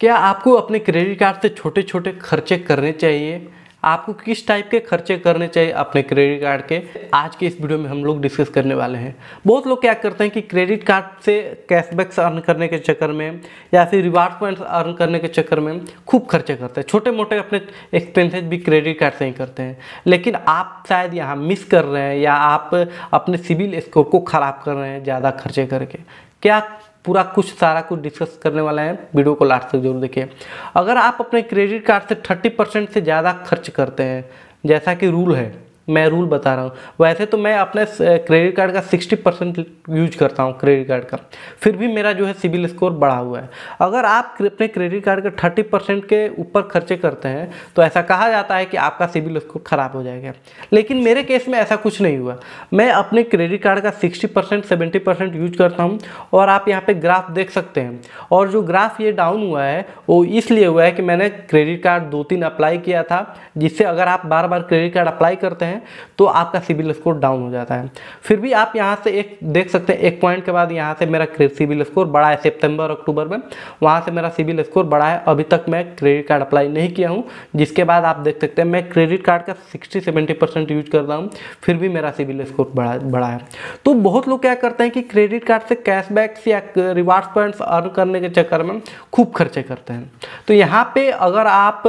क्या आपको अपने क्रेडिट कार्ड से छोटे छोटे खर्चे करने चाहिए आपको किस टाइप के खर्चे करने चाहिए अपने क्रेडिट कार्ड के आज के इस वीडियो में हम लोग डिस्कस करने वाले हैं बहुत लोग क्या करते हैं कि क्रेडिट कार्ड से कैशबैक्स अर्न करने के चक्कर में या फिर रिवार्ड पॉइंट्स अर्न करने के चक्कर में खूब खर्चे करते हैं छोटे मोटे अपने एक्सपेंसेस भी क्रेडिट कार्ड से ही करते हैं लेकिन आप शायद यहाँ मिस कर रहे हैं या आप अपने सिविल स्कोर को ख़राब कर रहे हैं ज़्यादा खर्चे करके क्या पूरा कुछ सारा कुछ डिस्कस करने वाला है वीडियो को लास्ट तक जरूर देखिए अगर आप अपने क्रेडिट कार्ड से थर्टी परसेंट से ज़्यादा खर्च करते हैं जैसा कि रूल है मैं रूल बता रहा हूँ वैसे तो मैं अपने क्रेडिट कार्ड का सिक्सटी परसेंट यूज करता हूँ क्रेडिट कार्ड का फिर भी मेरा जो है सिविल स्कोर बढ़ा हुआ है अगर आप अपने क्रेडिट कार्ड का थर्टी परसेंट के ऊपर खर्चे करते हैं तो ऐसा कहा जाता है कि आपका सिविल स्कोर ख़राब हो जाएगा लेकिन मेरे केस में ऐसा कुछ नहीं हुआ मैं अपने क्रेडिट कार्ड का sixty percent seventy percent use करता हूँ और आप यहाँ पर ग्राफ देख सकते हैं और जो ग्राफ ये डाउन हुआ है वो इसलिए हुआ है कि मैंने क्रेडिट कार्ड दो तीन अप्लाई किया था जिससे अगर आप बार बार क्रेडिट कार्ड अप्लाई करते हैं हैं तो आपका सिविल स्कोर डाउन हो जाता है फिर भी आप यहाँ से एक देख सकते हैं एक पॉइंट के बाद यहाँ से मेरा सिविल स्कोर बढ़ा है सितंबर अक्टूबर में वहाँ से मेरा सिविल स्कोर बढ़ा है अभी तक मैं क्रेडिट कार्ड अप्लाई नहीं किया हूँ जिसके बाद आप देख सकते हैं मैं क्रेडिट कार्ड का सिक्सटी सेवेंटी यूज कर रहा हूँ फिर भी मेरा सिविल स्कोर बढ़ा बढ़ा है तो बहुत लोग क्या करते हैं कि क्रेडिट कार्ड से कैशबैक्स या रिवार्ड्स पॉइंट्स अर्न करने के चक्कर में खूब खर्चे करते हैं तो यहाँ पे अगर आप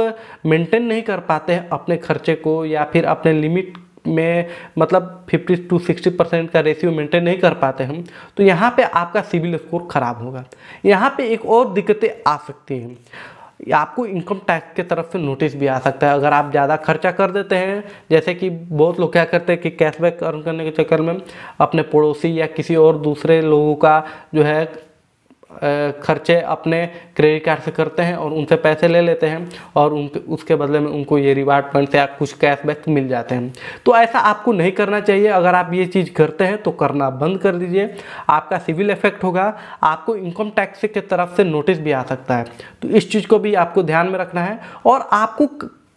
मेंटेन नहीं कर पाते हैं अपने खर्चे को या फिर अपने लिमिट में मतलब 50 टू 60 परसेंट का रेशियो मेंटेन नहीं कर पाते हैं तो यहाँ पे आपका सिविल स्कोर ख़राब होगा यहाँ पे एक और दिक्कतें आ सकती हैं आपको इनकम टैक्स के तरफ से नोटिस भी आ सकता है अगर आप ज़्यादा खर्चा कर देते हैं जैसे कि बहुत लोग क्या करते हैं कि कैशबैक अर्न करने के चक्कर में अपने पड़ोसी या किसी और दूसरे लोगों का जो है खर्चे अपने क्रेडिट कार्ड से करते हैं और उनसे पैसे ले लेते हैं और उनके उसके बदले में उनको ये रिवार्ड पॉइंट्स या कुछ कैशबैक मिल जाते हैं तो ऐसा आपको नहीं करना चाहिए अगर आप ये चीज़ करते हैं तो करना बंद कर दीजिए आपका सिविल इफेक्ट होगा आपको इनकम टैक्स के तरफ से नोटिस भी आ सकता है तो इस चीज़ को भी आपको ध्यान में रखना है और आपको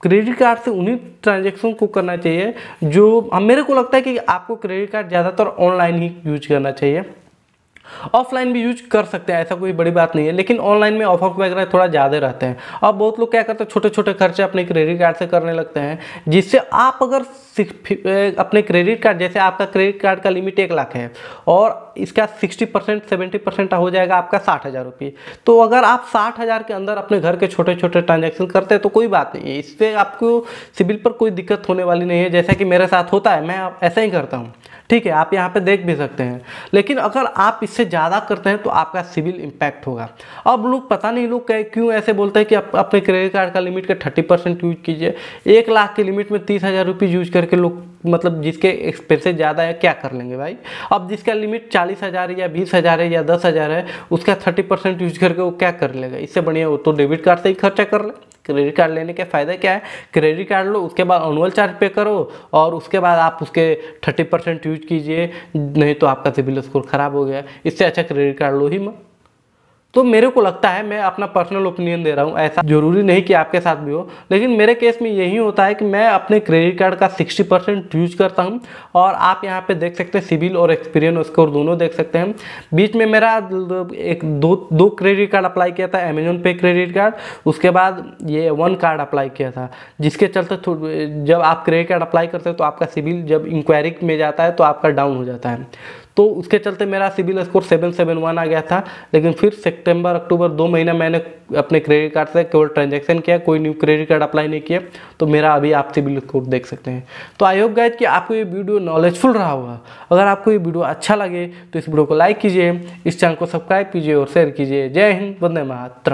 क्रेडिट कार्ड से उन्हीं ट्रांजेक्शन को करना चाहिए जो मेरे को लगता है कि आपको क्रेडिट कार्ड ज़्यादातर ऑनलाइन ही यूज करना चाहिए ऑफलाइन भी यूज कर सकते हैं ऐसा कोई बड़ी बात नहीं है लेकिन ऑनलाइन में ऑफर वगैरह थोड़ा ज़्यादा रहते हैं और बहुत लोग क्या करते हैं छोटे छोटे खर्चे अपने क्रेडिट कार्ड से करने लगते हैं जिससे आप अगर अपने क्रेडिट कार्ड जैसे आपका क्रेडिट कार्ड का लिमिट एक लाख है और इसका सिक्सटी परसेंट सेवेंटी परसेंट हो जाएगा आपका साठ हज़ार रुपये तो अगर आप साठ हज़ार के अंदर अपने घर के छोटे छोटे ट्रांजैक्शन करते हैं तो कोई बात नहीं है इससे आपको सिविल पर कोई दिक्कत होने वाली नहीं है जैसा कि मेरे साथ होता है मैं ऐसा ही करता हूँ ठीक है आप यहाँ पे देख भी सकते हैं लेकिन अगर आप इससे ज़्यादा करते हैं तो आपका सिविल इम्पैक्ट होगा अब लोग पता नहीं लोग क्यों ऐसे बोलते हैं कि आप अपने क्रेडिट कार्ड का लिमिट का थर्टी परसेंट यूज कीजिए एक लाख के लिमिट में तीस हज़ार रुपीज़ यूज कर के लोग मतलब जिसके एक्सपेंसेस ज़्यादा है क्या कर लेंगे भाई अब जिसका लिमिट चालीस हज़ार या बीस हज़ार है या दस हज़ार है उसका थर्टी परसेंट यूज करके वो क्या कर लेगा इससे बढ़िया वो तो डेबिट कार्ड से ही खर्चा कर ले क्रेडिट कार्ड लेने का फ़ायदा क्या है क्रेडिट कार्ड लो उसके बाद अनुअल चार्ज पे करो और उसके बाद आप उसके थर्टी परसेंट यूज कीजिए नहीं तो आपका सिविल स्कोर ख़राब हो गया इससे अच्छा क्रेडिट कार्ड लो ही मत तो मेरे को लगता है मैं अपना पर्सनल ओपिनियन दे रहा हूँ ऐसा जरूरी नहीं कि आपके साथ भी हो लेकिन मेरे केस में यही होता है कि मैं अपने क्रेडिट कार्ड का 60 परसेंट यूज करता हूँ और आप यहाँ पे देख सकते हैं सिविल और एक्सपीरियंस स्कोर दोनों देख सकते हैं बीच में मेरा एक दो दो क्रेडिट कार्ड अप्लाई किया था अमेजोन पे क्रेडिट कार्ड उसके बाद ये वन कार्ड अप्लाई किया था जिसके चलते जब आप क्रेडिट कार्ड अप्लाई करते हो तो आपका सिविल जब इंक्वायरी में जाता है तो आपका डाउन हो जाता है तो उसके चलते मेरा CIBIL score seven seven one आ गया था लेकिन फिर सितंबर अक्टूबर दो महीना मैंने अपने क्रेडिट कार्ड से केवल ट्रांजैक्शन किया कोई न्यू क्रेडिट कार्ड अप्लाई नहीं किया तो मेरा अभी आप सिविल स्कोर देख सकते हैं तो आई होप गाइज कि आपको ये वीडियो नॉलेजफुल रहा होगा अगर आपको ये वीडियो अच्छा लगे तो इस वीडियो को लाइक कीजिए इस चैनल को सब्सक्राइब कीजिए और शेयर कीजिए जय हिंद वंदे मातरम